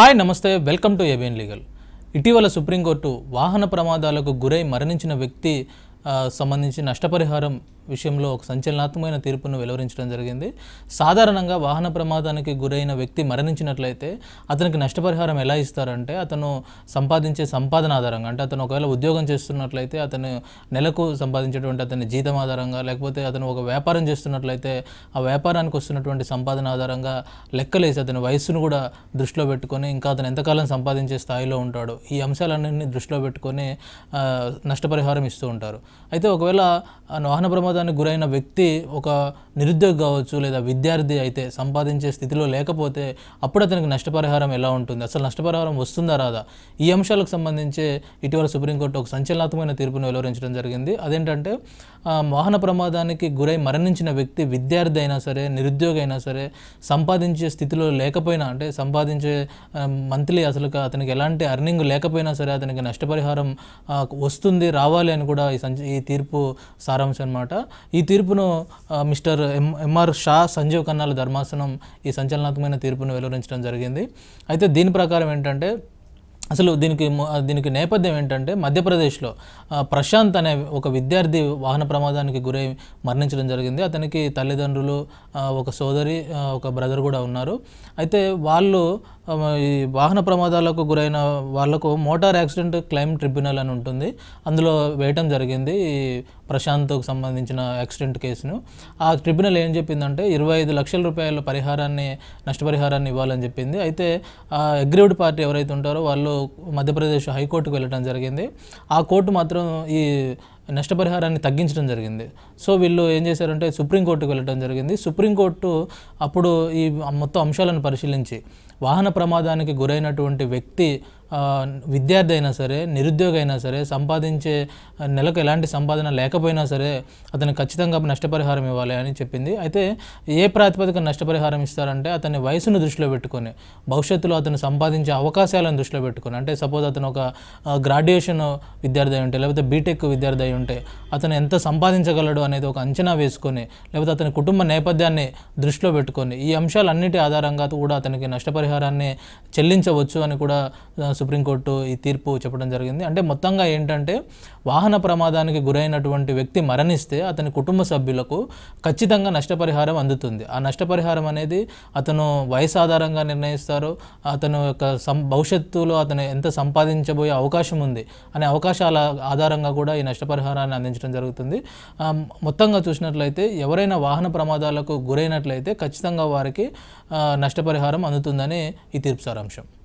hi నమస్తే welcome to ABN legal ఇటీవల supreme court వాహన ప్రమాదాలకు గురై మరణించిన వ్యక్తి సంబంధించి నష్టపరిహారం విషయంలో ఒక సంచలనాత్మకమైన తీర్పును వెలువరించడం జరిగింది సాధారణంగా వాహన ప్రమాదానికి గురైన వ్యక్తి మరణించినట్లయితే అతనికి నష్టపరిహారం ఎలా ఇస్తారంటే అతను సంపాదించే సంపాదన ఆధారంగా అంటే అతను ఒకవేళ ఉద్యోగం చేస్తున్నట్లయితే అతను నెలకు సంపాదించేటువంటి అతని జీతం ఆధారంగా లేకపోతే అతను ఒక వ్యాపారం చేస్తున్నట్లయితే ఆ వ్యాపారానికి వస్తున్నటువంటి సంపాదన ఆధారంగా లెక్కలేసి అతని వయస్సును కూడా దృష్టిలో పెట్టుకొని ఇంకా అతను ఎంతకాలం సంపాదించే స్థాయిలో ఉంటాడు ఈ అంశాలన్నింటినీ దృష్టిలో పెట్టుకొని నష్టపరిహారం ఇస్తూ ఉంటారు అయితే ఒకవేళ వాహన ప్రమాదం ప్రమాదానికి గురైన వ్యక్తి ఒక నిరుద్యోగి కావచ్చు లేదా విద్యార్థి అయితే సంపాదించే స్థితిలో లేకపోతే అప్పుడు అతనికి నష్టపరిహారం ఎలా ఉంటుంది అసలు నష్టపరిహారం వస్తుందా రాదా ఈ అంశాలకు సంబంధించి ఇటీవల సుప్రీంకోర్టు ఒక సంచలనాత్మకమైన తీర్పును వెలువరించడం జరిగింది అదేంటంటే వాహన ప్రమాదానికి గురై మరణించిన వ్యక్తి విద్యార్థి అయినా సరే నిరుద్యోగి అయినా సరే సంపాదించే స్థితిలో లేకపోయినా అంటే సంపాదించే మంత్లీ అసలు అతనికి ఎలాంటి అర్నింగ్ లేకపోయినా సరే అతనికి నష్టపరిహారం వస్తుంది రావాలి అని కూడా ఈ సంచ ఈ తీర్పు సారాంశం అనమాట ఈ తీర్పును mister M MR Shah Sanjiv ఖన్నాల ధర్మాసనం ఈ సంచలనాత్మకమైన తీర్పును వెలువరించడం జరిగింది అయితే దీని ప్రకారం ఏంటంటే అసలు దీనికి దీనికి నేపథ్యం ఏంటంటే మధ్యప్రదేశ్లో ప్రశాంత్ అనే ఒక విద్యార్థి వాహన ప్రమాదానికి గురై మరణించడం జరిగింది అతనికి తల్లిదండ్రులు ఒక సోదరి ఒక బ్రదర్ కూడా ఉన్నారు అయితే వాళ్ళు ఈ వాహన ప్రమాదాలకు గురైన వాళ్లకు మోటార్ యాక్సిడెంట్ క్లైమ్ ట్రిబ్యునల్ అని ఉంటుంది అందులో వేయటం జరిగింది ఈ ప్రశాంత్కు సంబంధించిన యాక్సిడెంట్ కేసును ఆ ట్రిబ్యునల్ ఏం చెప్పిందంటే ఇరవై ఐదు లక్షల రూపాయల పరిహారాన్ని నష్టపరిహారాన్ని ఇవ్వాలని చెప్పింది అయితే ఆ అగ్రీవ్డ్ పార్టీ ఎవరైతే ఉంటారో వాళ్ళు మధ్యప్రదేశ్ హైకోర్టుకు వెళ్ళడం జరిగింది ఆ కోర్టు మాత్రం ఈ నష్టపరిహారాన్ని తగ్గించడం జరిగింది సో వీళ్ళు ఏం చేశారంటే సుప్రీంకోర్టుకు వెళ్ళడం జరిగింది సుప్రీంకోర్టు అప్పుడు ఈ మొత్తం అంశాలను పరిశీలించి వాహన ప్రమాదానికి గురైనటువంటి వ్యక్తి విద్యార్థి అయినా సరే నిరుద్యోగ అయినా సరే సంపాదించే నెలకు ఎలాంటి సంపాదన లేకపోయినా సరే అతను ఖచ్చితంగా నష్టపరిహారం ఇవ్వాలి అని చెప్పింది అయితే ఏ ప్రాతిపదిక నష్టపరిహారం ఇస్తారంటే అతని వయసును దృష్టిలో పెట్టుకొని భవిష్యత్తులో అతను సంపాదించే అవకాశాలను దృష్టిలో పెట్టుకొని అంటే సపోజ్ అతను ఒక గ్రాడ్యుయేషన్ విద్యార్థి అయి ఉంటే లేకపోతే బీటెక్ విద్యార్థి అయి ఉంటే అతను ఎంత సంపాదించగలడు అనేది ఒక అంచనా వేసుకొని లేకపోతే అతని కుటుంబ నేపథ్యాన్ని దృష్టిలో పెట్టుకొని ఈ అంశాలన్నిటి ఆధారంగా కూడా అతనికి నష్టపరిహారాన్ని చెల్లించవచ్చు అని కూడా సుప్రీంకోర్టు ఈ తీర్పు చెప్పడం జరిగింది అంటే మొత్తంగా ఏంటంటే వాహన ప్రమాదానికి గురైనటువంటి వ్యక్తి మరణిస్తే అతని కుటుంబ సభ్యులకు ఖచ్చితంగా నష్టపరిహారం అందుతుంది ఆ నష్టపరిహారం అనేది అతను వయసు ఆధారంగా నిర్ణయిస్తారు అతను యొక్క సం భవిష్యత్తులో అతను ఎంత సంపాదించబోయే అవకాశం ఉంది అనే అవకాశాల ఆధారంగా కూడా ఈ నష్టపరిహారం పరిహారాన్ని అందించడం జరుగుతుంది మొత్తంగా చూసినట్లయితే ఎవరైనా వాహన ప్రమాదాలకు గురైనట్లయితే ఖచ్చితంగా వారికి నష్టపరిహారం అందుతుందని ఈ తీర్పు సారాంశం